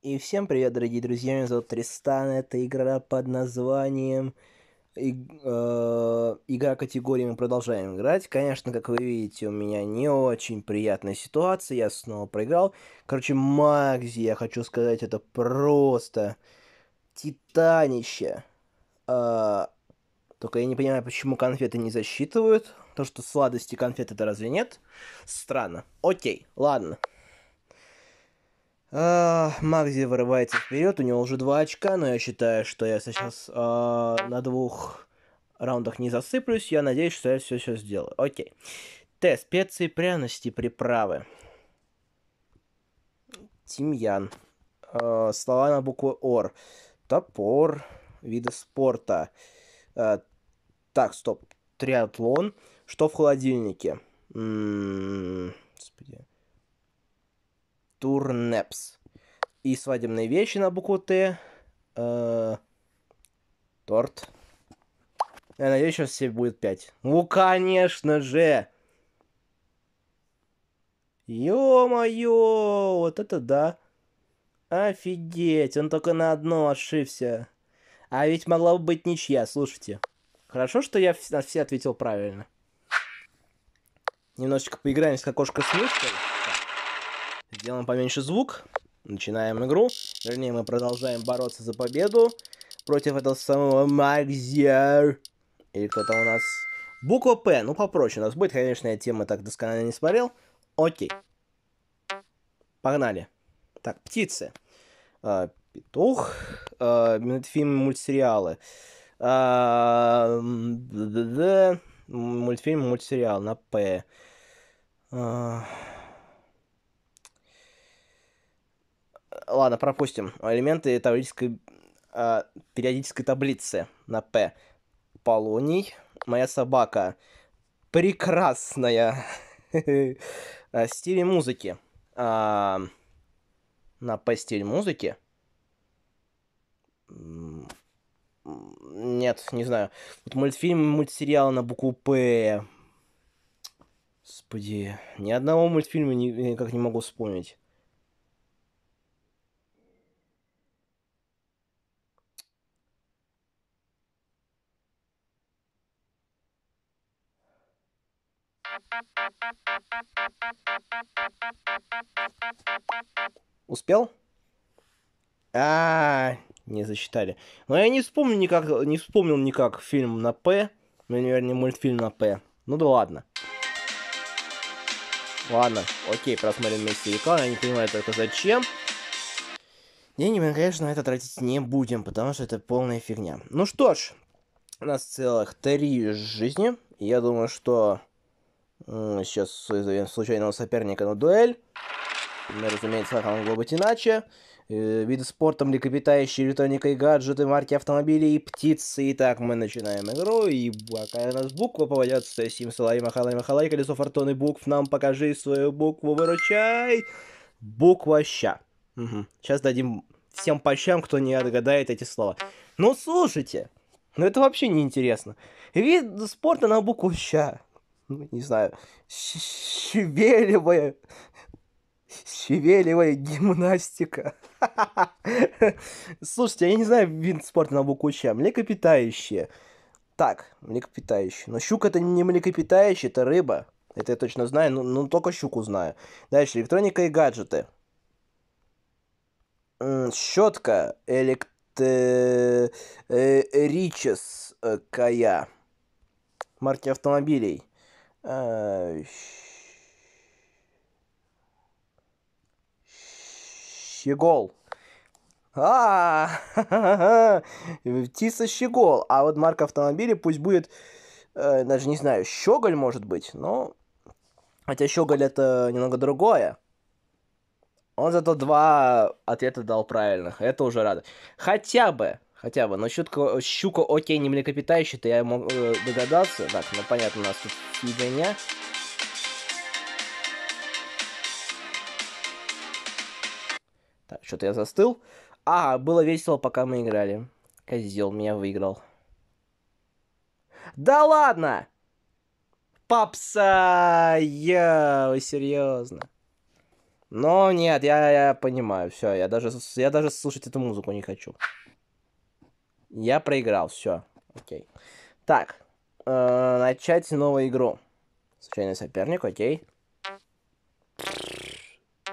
И всем привет, дорогие друзья, меня зовут Тристан, это игра под названием и, э, игра категории мы продолжаем играть. Конечно, как вы видите, у меня не очень приятная ситуация, я снова проиграл. Короче, Макзи, я хочу сказать, это просто титанище. Э, только я не понимаю, почему конфеты не засчитывают. То, что сладости конфет это разве нет? Странно. Окей, ладно. А, Магзи вырывается вперед, у него уже два очка, но я считаю, что я сейчас а, на двух раундах не засыплюсь. Я надеюсь, что я все сейчас сделаю. Окей. Т. Специи, пряности, приправы. Тимьян. А, слова на букву Ор. Топор. Виды спорта. А, так, стоп. Триатлон. Что в холодильнике? М -м -м, господи. Турнепс. И свадебные вещи на букву Т. Э, торт. Я надеюсь, сейчас все будет 5. Ну, конечно же! Ё-моё! Вот это да! Офигеть! Он только на одно ошибся. А ведь могла бы быть ничья, слушайте. Хорошо, что я все ответил правильно. Немножечко поиграем с кокошкой мышкой Сделаем поменьше звук. Начинаем игру. Вернее, мы продолжаем бороться за победу против этого самого Марзер. Или кто-то у нас... Буква П. Ну, попроще у нас будет. Конечно, я темы так досконально не смотрел. Окей. Погнали. Так, птицы. А, петух. А, мультфильмы, мультсериалы. А, да, да, мультфильм, мультсериал на П. А, Ладно, пропустим. Элементы таблической, э, а, периодической таблицы на П. Полоний. Моя собака. Прекрасная. А, стиль музыки. А, на П стиль музыки. Нет, не знаю. Вот мультфильм, мультсериал на букву П. Господи, ни одного мультфильма никак не могу вспомнить. Успел? А, не засчитали. Но я не вспомнил никак, не вспомнил никак фильм на П, ну, наверное, мультфильм на П. Ну да ладно. Ладно, окей, просмотрим вместе рекламу, я не понимаю только зачем. Деньги мы, конечно, на это тратить не будем, потому что это полная фигня. Ну что ж, у нас целых три жизни. Я думаю, что... Сейчас созовем случайного соперника на дуэль. Разумеется, как могло быть иначе. Виды спорта, млекопитающие, электроника и гаджеты, марки автомобилей и птицы. Итак, мы начинаем игру, и какая у нас буква попадется? Сим, салай, махалай, махалай, колесо фортуны букв, нам покажи свою букву, выручай! Буква ща. Угу. Сейчас дадим всем по щам, кто не отгадает эти слова. Ну, слушайте, ну это вообще неинтересно. Вид спорта на букву ща. Ну, не знаю, щ Щевелевая гимнастика. Слушайте, я не знаю вид спорта на букву Ч. А млекопитающие. Так, млекопитающие. Но щука это не млекопитающие, это рыба. Это я точно знаю, но, но только щуку знаю. Дальше, электроника и гаджеты. Щетка электрическая. Э, э, э, Марки автомобилей. А, Щегол. А, -а, Щегол. А вот марка автомобиля пусть будет, э, даже не знаю, Щеголь может быть, но... Хотя Щеголь это немного другое. Он зато два ответа дал правильных. Это уже радует. Хотя бы, хотя бы. Но щука, щука окей, не млекопитающий, то я мог э, догадаться. Так, ну понятно, у нас тут фигня. Так, что-то я застыл. А, было весело, пока мы играли. Козел меня выиграл. Да ладно! Папса! Йоу, серьезно. Но нет, я, я понимаю, все, я даже, я даже слушать эту музыку не хочу. Я проиграл, все, окей. Так, э, начать новую игру. Случайный соперник, окей.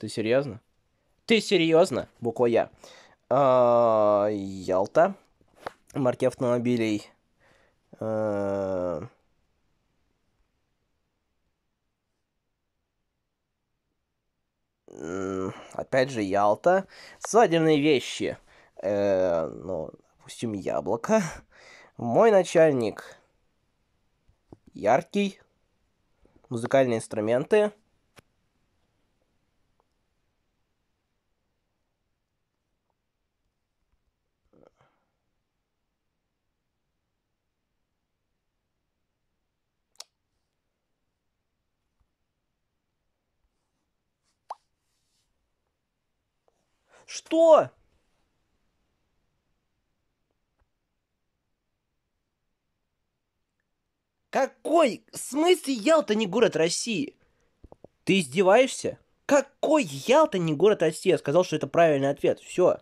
Ты серьезно? Ты серьезно? Буква Я. А, Ялта. Марки автомобилей. А, опять же, Ялта. Свадебные вещи. Э, ну, допустим, яблоко. Мой начальник яркий. Музыкальные инструменты. Что? Какой? В смысле Ялта не город России? Ты издеваешься? Какой Ялта не город России? Я сказал, что это правильный ответ. Все.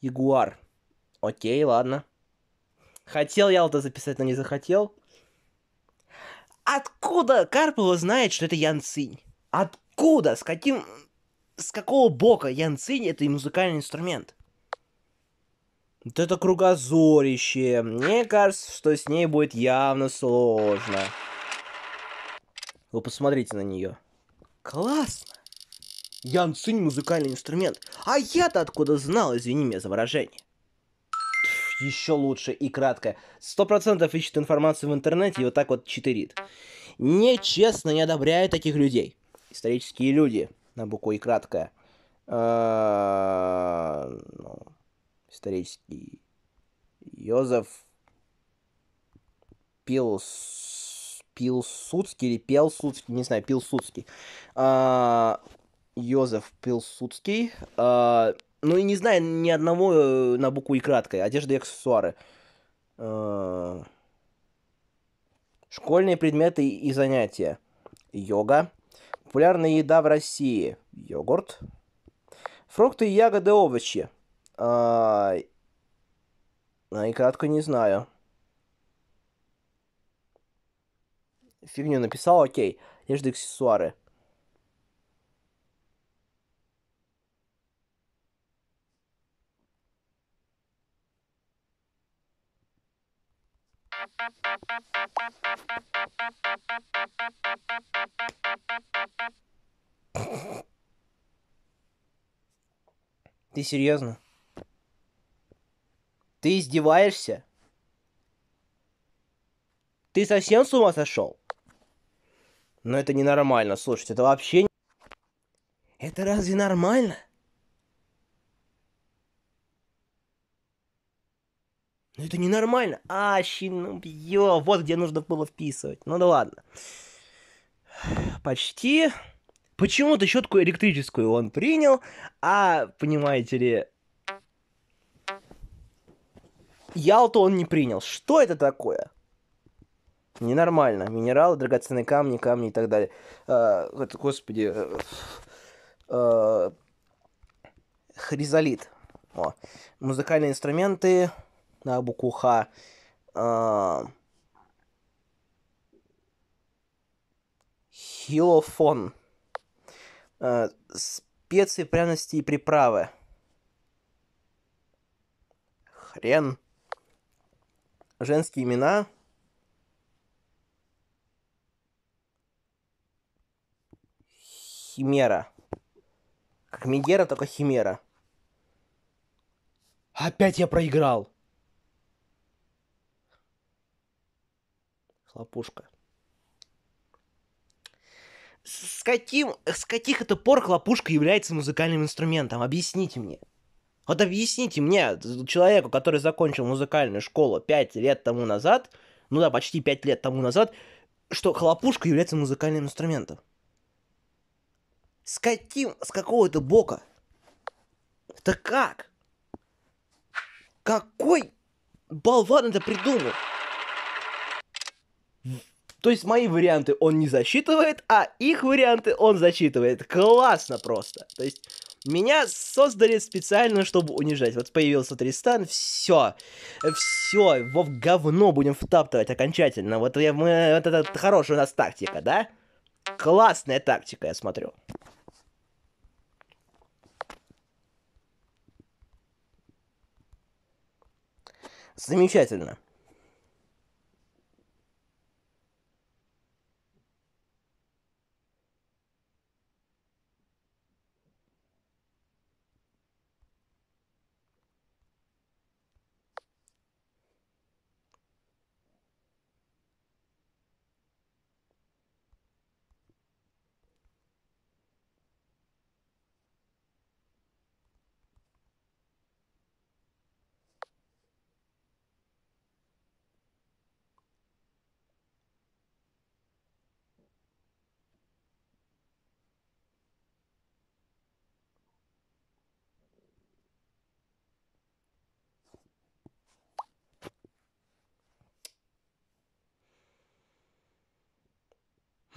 Ягуар. Окей, ладно. Хотел Ялта записать, но не захотел. Откуда Карпова знает, что это Янцинь? Откуда? С каким с какого бока янцинь это и музыкальный инструмент? Вот это кругозорище. Мне кажется, что с ней будет явно сложно. Вы посмотрите на нее. Классно. Янцинь музыкальный инструмент. А я-то откуда знал, извини меня за выражение. еще лучше и кратко. Сто процентов ищет информацию в интернете и вот так вот читерит. Нечестно не одобряю таких людей. Исторические люди на букву «и» краткая. А, ну, исторический Йозеф Пилс... Пилсудский или Пелсудский, не знаю, Пилсудский. А, Йозеф Пилсудский. А, ну и не знаю ни одного э, на букву «и» краткой. Одежда и аксессуары. Школьные предметы и занятия. Йога, Популярная еда в России. Йогурт. Фрукты, ягоды, овощи. А, и ну, кратко не знаю. Фигню написал, окей. Одежда, аксессуары. Ты серьезно? Ты издеваешься? Ты совсем с ума сошел? Но это ненормально, слушайте, это вообще... Это разве нормально? Ну это ненормально. А, щенобье, ну, вот где нужно было вписывать. Ну да ладно. Почти. Почему-то щетку электрическую он принял, а, понимаете ли, Ялту он не принял. Что это такое? Ненормально. Минералы, драгоценные камни, камни и так далее. А, э, это, господи. Э, э, хризолит. О. Музыкальные инструменты на Абукуха. Хилофон. А, Специи, пряности и приправы. Хрен. Женские имена. Химера. Как Мегера, только Химера. Опять я проиграл. хлопушка. С, каким, с каких это пор хлопушка является музыкальным инструментом? Объясните мне. Вот объясните мне, человеку, который закончил музыкальную школу 5 лет тому назад, ну да, почти 5 лет тому назад, что хлопушка является музыкальным инструментом. С каким, с какого-то бока? Это как? Какой болван это придумал? То есть мои варианты он не засчитывает, а их варианты он засчитывает. Классно просто. То есть меня создали специально, чтобы унижать. Вот появился Тристан, все. Все, его в говно будем втаптывать окончательно. Вот, я, мы, вот это хорошая у нас тактика, да? Классная тактика, я смотрю. Замечательно.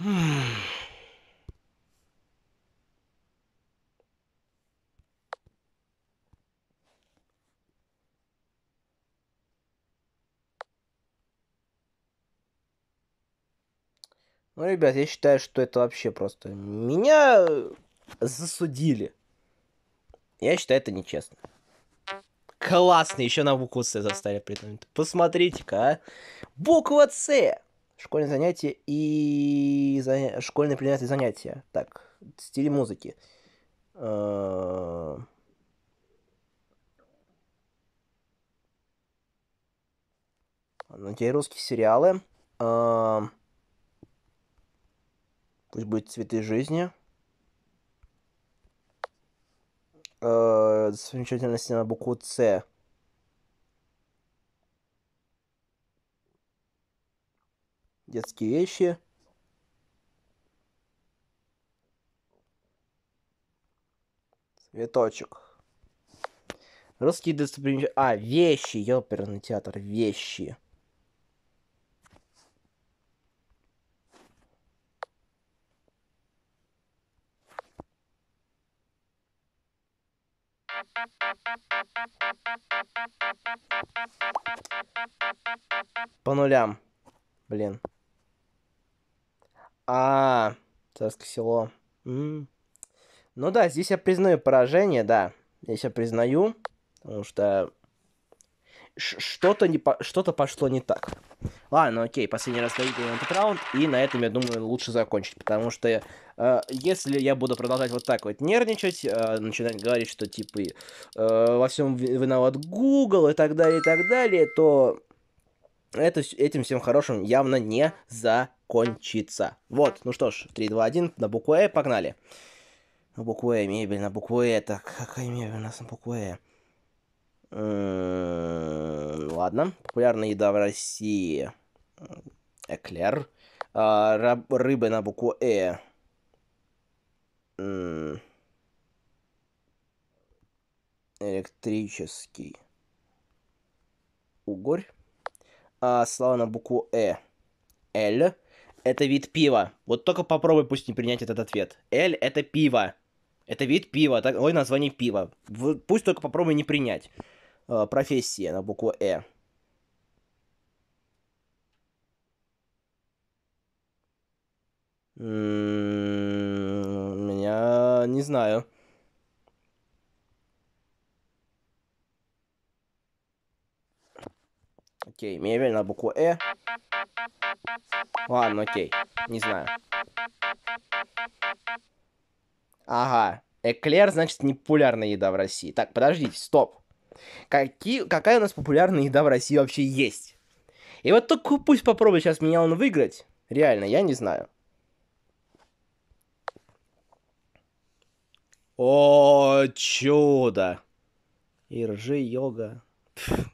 Ну, ребят, я считаю, что это вообще просто... Меня э, засудили. Я считаю, это нечестно. Классно, еще на букву С заставили придумать. Посмотрите-ка, а. Буква С школьные занятия и за... школьные пленарные занятия. Так, стиль музыки. Uh... Окей, ну, русские сериалы. Пусть будет «Цветы жизни». Uh... Замечательная стена букву «С». детские вещи. Цветочек. Русские достопримечательности. А, вещи, ёперный театр, вещи. По нулям. Блин. А, царское село. М -м. Ну да, здесь я признаю поражение, да. Здесь я признаю, потому что что-то не по... что-то пошло не так. Ладно, окей, последний раз дойду на этот раунд, и на этом, я думаю, лучше закончить, потому что э, если я буду продолжать вот так вот нервничать, э, начинать говорить, что типа э, во всем виноват Google и так далее, и так далее, то это, этим всем хорошим явно не закончится. Вот, ну что ж, 3, 2, 1, на букву «Э» погнали. На букву «Э» мебель, на букву «Э». Так, какая мебель у нас на букву «Э»? «Э»? Ладно, популярная еда в России. Эклер. А, рыбы на букву «Э». Электрический. Угорь а, слова на букву «э». «Эль» — это вид пива. Вот только попробуй пусть не принять этот ответ. «Эль» — это пиво. Это вид пива, так, ой, название пива. Пусть только попробуй не принять. Э, профессия на букву «э». М-м, меня не знаю. Окей, мебель на букву Э. Ладно, окей. Не знаю. Ага. Эклер, значит, не популярная еда в России. Так, подождите, стоп. Какие, какая у нас популярная еда в России вообще есть? И вот только пусть попробует сейчас меня он выиграть. Реально, я не знаю. О, чудо! Иржи, йога. Пфф.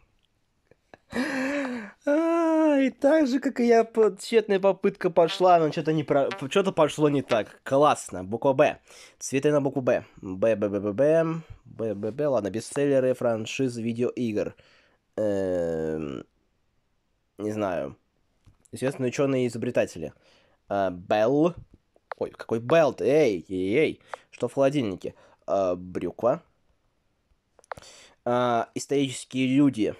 А, и так же, как и я, тщетная попытка пошла, но что-то не про... что-то пошло не так. Классно. Буква Б. Цветы на букву Б. Б, Б, Б, Б, Б. Б, Б, Б. Ладно, бестселлеры, франшизы, видеоигр. Эм, не знаю. известные ученые и изобретатели. А, Белл. Ой, какой Белл Эй, эй, эй. Что в холодильнике? А, брюква. Исторические люди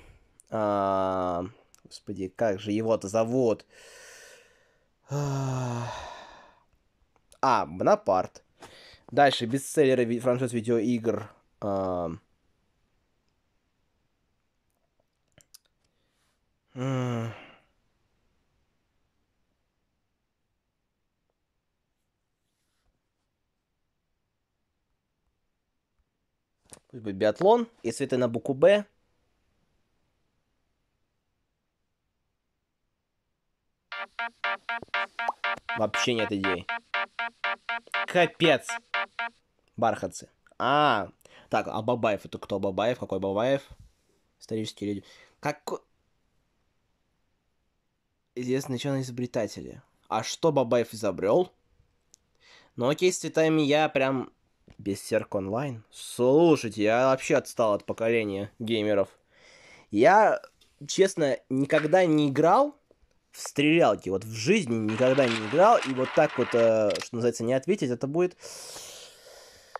а, господи, как же его-то зовут? А, Бонапарт. Дальше, бестселлеры франшиз видеоигр. А... Биатлон, и цветы на букву Б, Вообще нет идей. Капец. Бархатцы. А, так, а Бабаев это кто? Бабаев? Какой Бабаев? Исторические люди. Как? Известные ученые-изобретатели. А что Бабаев изобрел? Ну окей, с цветами я прям... Без серк онлайн? Слушайте, я вообще отстал от поколения геймеров. Я, честно, никогда не играл в стрелялки. Вот в жизни никогда не играл, и вот так вот, э, что называется, не ответить, это будет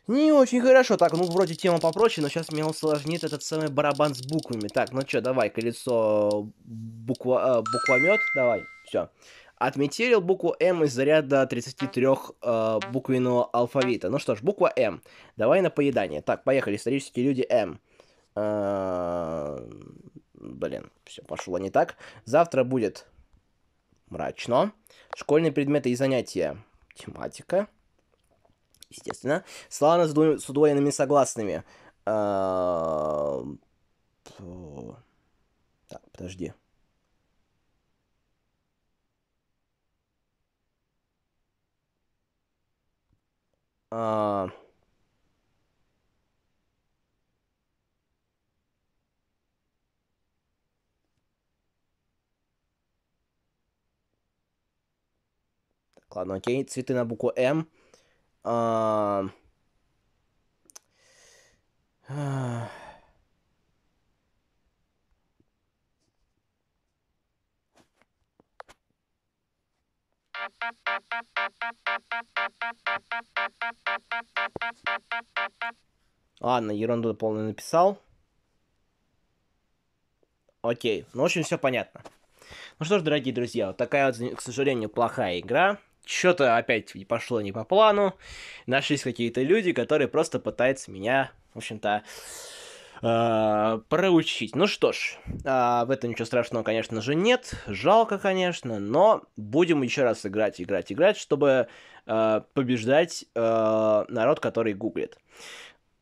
не очень хорошо. Так, ну вроде тема попроще, но сейчас меня усложнит этот самый барабан с буквами. Так, ну что, давай, колесо буква, э, буквомет, давай, все. Отметил букву М из заряда 33 э, буквенного алфавита. Ну что ж, буква М. Давай на поедание. Так, поехали, исторические люди М. Э, блин, все пошло не так. Завтра будет Мрачно. Школьные предметы и занятия. Тематика. Естественно. Слана с удвоенными согласными. А, так, подожди. Uh... Ладно, окей. Цветы на букву М. А... а... Ладно, ерунду полную написал. Окей, ну в общем все понятно. Ну что ж, дорогие друзья, вот такая вот, к сожалению, плохая игра что-то опять пошло не по плану. Нашлись какие-то люди, которые просто пытаются меня, в общем-то, э, проучить. Ну что ж, а, в этом ничего страшного, конечно же, нет. Жалко, конечно, но будем еще раз играть, играть, играть, чтобы э, побеждать э, народ, который гуглит.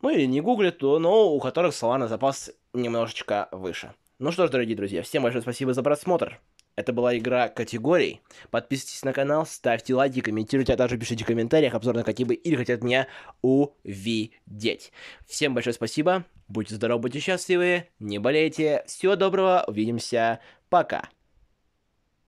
Ну или не гуглит, но у которых слова на запас немножечко выше. Ну что ж, дорогие друзья, всем большое спасибо за просмотр. Это была игра категорий. Подписывайтесь на канал, ставьте лайки, комментируйте, а также пишите в комментариях обзор на какие бы игры хотят меня увидеть. Всем большое спасибо, будьте здоровы, будьте счастливы, не болейте. Всего доброго, увидимся, пока.